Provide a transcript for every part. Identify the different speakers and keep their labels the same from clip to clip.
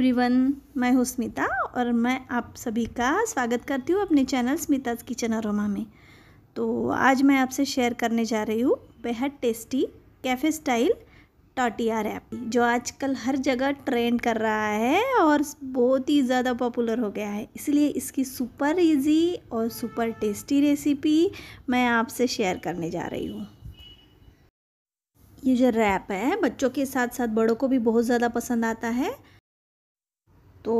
Speaker 1: everyone मैं हूँ स्मिता और मैं आप सभी का स्वागत करती हूँ अपने चैनल स्मिता किचन अरोमा में तो आज मैं आपसे शेयर करने जा रही हूँ बेहद टेस्टी कैफ़े स्टाइल टॉटिया रैप जो आजकल हर जगह ट्रेंड कर रहा है और बहुत ही ज़्यादा पॉपुलर हो गया है इसलिए इसकी सुपर इजी और सुपर टेस्टी रेसिपी मैं आपसे शेयर करने जा रही हूँ ये जो रैप है बच्चों के साथ साथ बड़ों को भी बहुत ज़्यादा पसंद आता है तो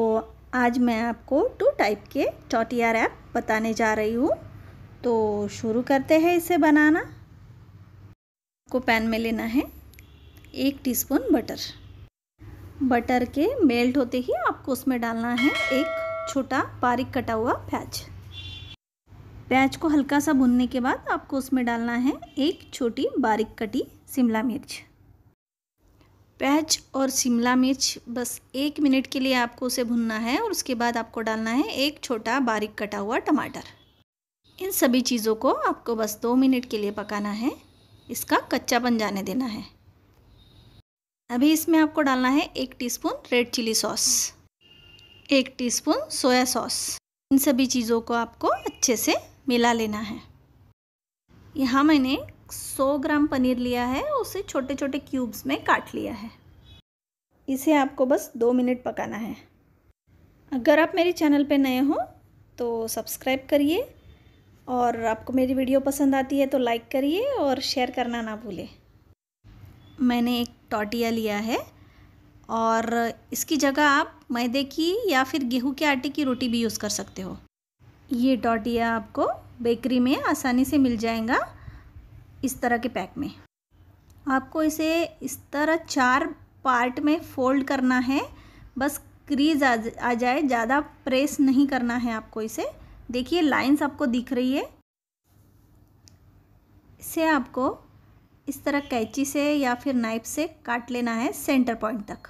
Speaker 1: आज मैं आपको टू टाइप के चौटिया रैप बताने जा रही हूँ तो शुरू करते हैं इसे बनाना आपको पैन में लेना है एक टीस्पून बटर बटर के मेल्ट होते ही आपको उसमें डालना है एक छोटा बारीक कटा हुआ प्याज प्याज को हल्का सा भुनने के बाद आपको उसमें डालना है एक छोटी बारीक कटी शिमला मिर्च प्याज और शिमला मिर्च बस एक मिनट के लिए आपको उसे भुनना है और उसके बाद आपको डालना है एक छोटा बारीक कटा हुआ टमाटर इन सभी चीज़ों को आपको बस दो मिनट के लिए पकाना है इसका कच्चा बन जाने देना है अभी इसमें आपको डालना है एक टीस्पून रेड चिली सॉस एक टीस्पून सोया सॉस इन सभी चीज़ों को आपको अच्छे से मिला लेना है यहाँ मैंने सौ ग्राम पनीर लिया है उसे छोटे छोटे क्यूब्स में काट लिया है इसे आपको बस दो मिनट पकाना है अगर आप मेरे चैनल पे नए हो तो सब्सक्राइब करिए और आपको मेरी वीडियो पसंद आती है तो लाइक करिए और शेयर करना ना भूलें मैंने एक टॉटिया लिया है और इसकी जगह आप मैदे की या फिर गेहूं के आटे की रोटी भी यूज़ कर सकते हो ये टॉटिया आपको बेकरी में आसानी से मिल जाएगा इस तरह के पैक में आपको इसे इस तरह चार पार्ट में फोल्ड करना है बस क्रीज आ, जाए ज़्यादा प्रेस नहीं करना है आपको इसे देखिए लाइंस आपको दिख रही है इसे आपको इस तरह कैची से या फिर नाइफ से काट लेना है सेंटर पॉइंट तक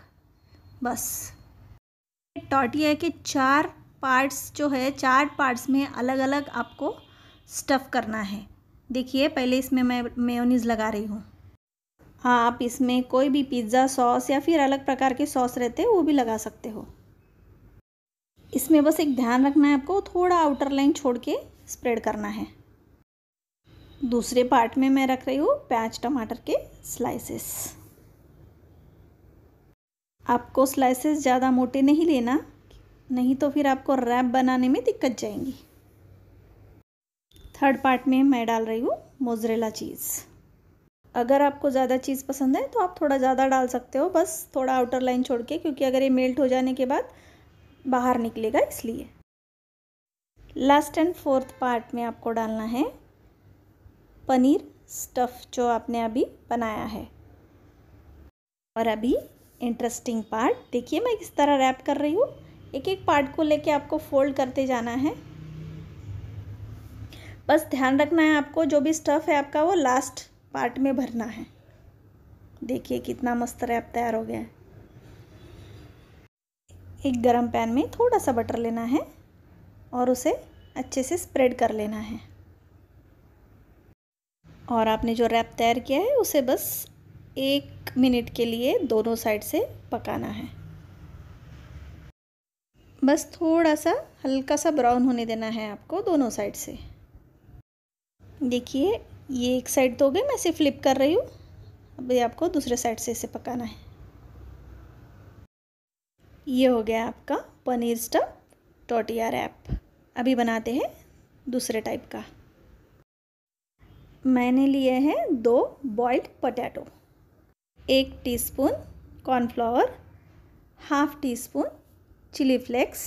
Speaker 1: बस टॉटी है कि चार पार्ट्स जो है चार पार्ट्स में अलग अलग आपको स्टफ़ करना है देखिए पहले इसमें मैं मेयोनीज़ लगा रही हूँ हाँ, आप इसमें कोई भी पिज़्ज़ा सॉस या फिर अलग प्रकार के सॉस रहते हैं वो भी लगा सकते हो इसमें बस एक ध्यान रखना है आपको थोड़ा आउटर लाइन छोड़ के स्प्रेड करना है दूसरे पार्ट में मैं रख रही हूँ प्याज टमाटर के स्लाइसेस आपको स्लाइसेस ज़्यादा मोटे नहीं लेना नहीं तो फिर आपको रैप बनाने में दिक्कत जाएंगी थर्ड पार्ट में मैं डाल रही हूँ मोजरेला चीज़ अगर आपको ज़्यादा चीज़ पसंद है तो आप थोड़ा ज़्यादा डाल सकते हो बस थोड़ा आउटर लाइन छोड़ के क्योंकि अगर ये मेल्ट हो जाने के बाद बाहर निकलेगा इसलिए लास्ट एंड फोर्थ पार्ट में आपको डालना है पनीर स्टफ़ जो आपने अभी बनाया है और अभी इंटरेस्टिंग पार्ट देखिए मैं किस तरह रैप कर रही हूँ एक एक पार्ट को लेके आपको फोल्ड करते जाना है बस ध्यान रखना है आपको जो भी स्टफ़ है आपका वो लास्ट पार्ट में भरना है देखिए कितना मस्त रैप तैयार हो गया है एक गरम पैन में थोड़ा सा बटर लेना है और उसे अच्छे से स्प्रेड कर लेना है और आपने जो रैप तैयार किया है उसे बस एक मिनट के लिए दोनों साइड से पकाना है बस थोड़ा सा हल्का सा ब्राउन होने देना है आपको दोनों साइड से देखिए ये एक साइड तो हो गई मैं इसे फ्लिप कर रही हूँ अब ये आपको दूसरे साइड से इसे पकाना है ये हो गया आपका पनीर स्टफ टोटिया रैप अभी बनाते हैं दूसरे टाइप का मैंने लिए हैं दो बॉइल्ड पोटैटो एक teaspoon cornflour half teaspoon chilli flakes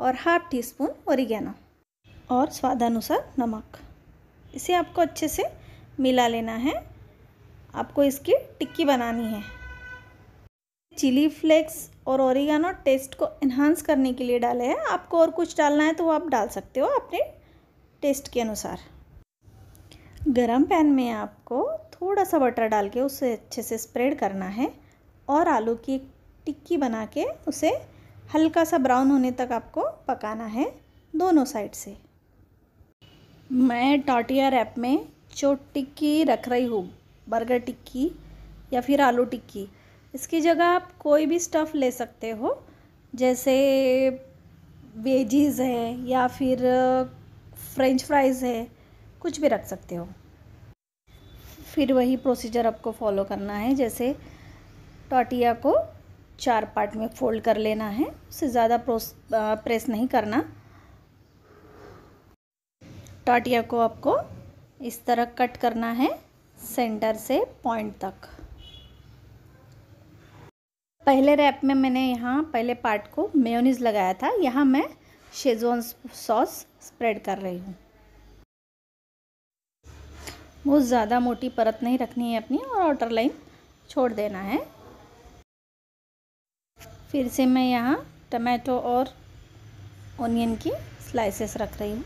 Speaker 1: और हाफ टी स्पून ओरिगेनो और स्वादानुसार नमक इसे आपको अच्छे से मिला लेना है आपको इसकी टिक्की बनानी है चिली फ्लेक्स और ओरिगानो टेस्ट को इन्हांस करने के लिए डाले हैं आपको और कुछ डालना है तो वो आप डाल सकते हो अपने टेस्ट के अनुसार गरम पैन में आपको थोड़ा सा बटर डाल के उसे अच्छे से स्प्रेड करना है और आलू की टिक्की बना के उसे हल्का सा ब्राउन होने तक आपको पकाना है दोनों साइड से मैं टाटिया रैप में चोट टिक्की रख रही हूँ बर्गर टिक्की या फिर आलू टिक्की इसकी जगह आप कोई भी स्टफ़ ले सकते हो जैसे वेजीज़ है या फिर फ्रेंच फ्राइज़ है कुछ भी रख सकते हो फिर वही प्रोसीजर आपको फॉलो करना है जैसे टॉटिया को चार पार्ट में फ़ोल्ड कर लेना है उससे ज़्यादा प्रेस नहीं करना काटिया को आपको इस तरह कट करना है सेंटर से पॉइंट तक पहले रैप में मैंने यहाँ पहले पार्ट को मेयोनीज लगाया था यहाँ मैं शेजवान सॉस स्प्रेड कर रही हूँ बहुत ज़्यादा मोटी परत नहीं रखनी है अपनी और आउटर लाइन छोड़ देना है फिर से मैं यहाँ टमाटो और ओनियन की स्लाइसेस रख रही हूँ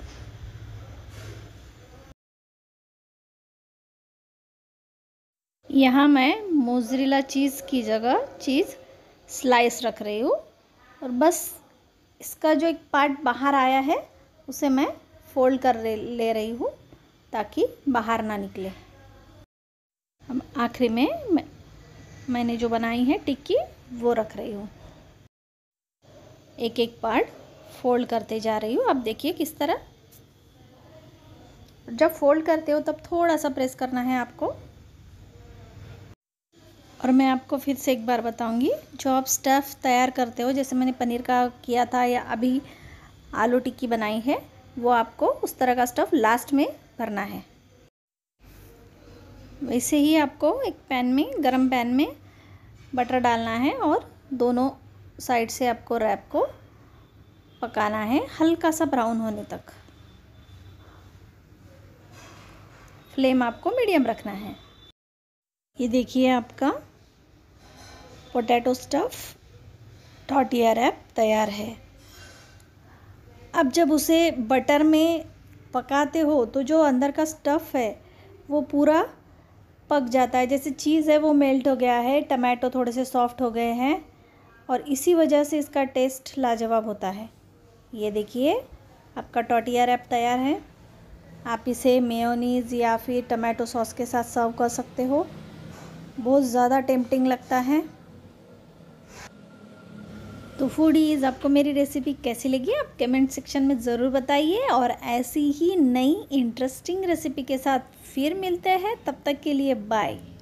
Speaker 1: यहाँ मैं मोजरीला चीज़ की जगह चीज़ स्लाइस रख रही हूँ और बस इसका जो एक पार्ट बाहर आया है उसे मैं फोल्ड कर ले रही हूँ ताकि बाहर ना निकले अब आखिरी में मैं, मैंने जो बनाई है टिक्की वो रख रही हूँ एक एक पार्ट फोल्ड करते जा रही हूँ आप देखिए किस तरह जब फोल्ड करते हो तब थोड़ा सा प्रेस करना है आपको और मैं आपको फिर से एक बार बताऊंगी जो आप स्टफ़ तैयार करते हो जैसे मैंने पनीर का किया था या अभी आलू टिक्की बनाई है वो आपको उस तरह का स्टफ़ लास्ट में भरना है वैसे ही आपको एक पैन में गरम पैन में बटर डालना है और दोनों साइड से आपको रैप को पकाना है हल्का सा ब्राउन होने तक फ्लेम आपको मीडियम रखना है ये देखिए आपका पोटैटो स्टफ़ टॉटिया रैप तैयार है अब जब उसे बटर में पकाते हो तो जो अंदर का स्टफ़ है वो पूरा पक जाता है जैसे चीज़ है वो मेल्ट हो गया है टमाटो थोड़े से सॉफ्ट हो गए हैं और इसी वजह से इसका टेस्ट लाजवाब होता है ये देखिए आपका टॉटिया रैप तैयार है आप इसे मेयोनीज़ या फिर टमाटो सॉस के साथ सर्व कर सकते हो बहुत ज़्यादा टेम्पटिंग लगता है तो फूडीज़ आपको मेरी रेसिपी कैसी लगी आप कमेंट सेक्शन में ज़रूर बताइए और ऐसी ही नई इंटरेस्टिंग रेसिपी के साथ फिर मिलते हैं तब तक के लिए बाय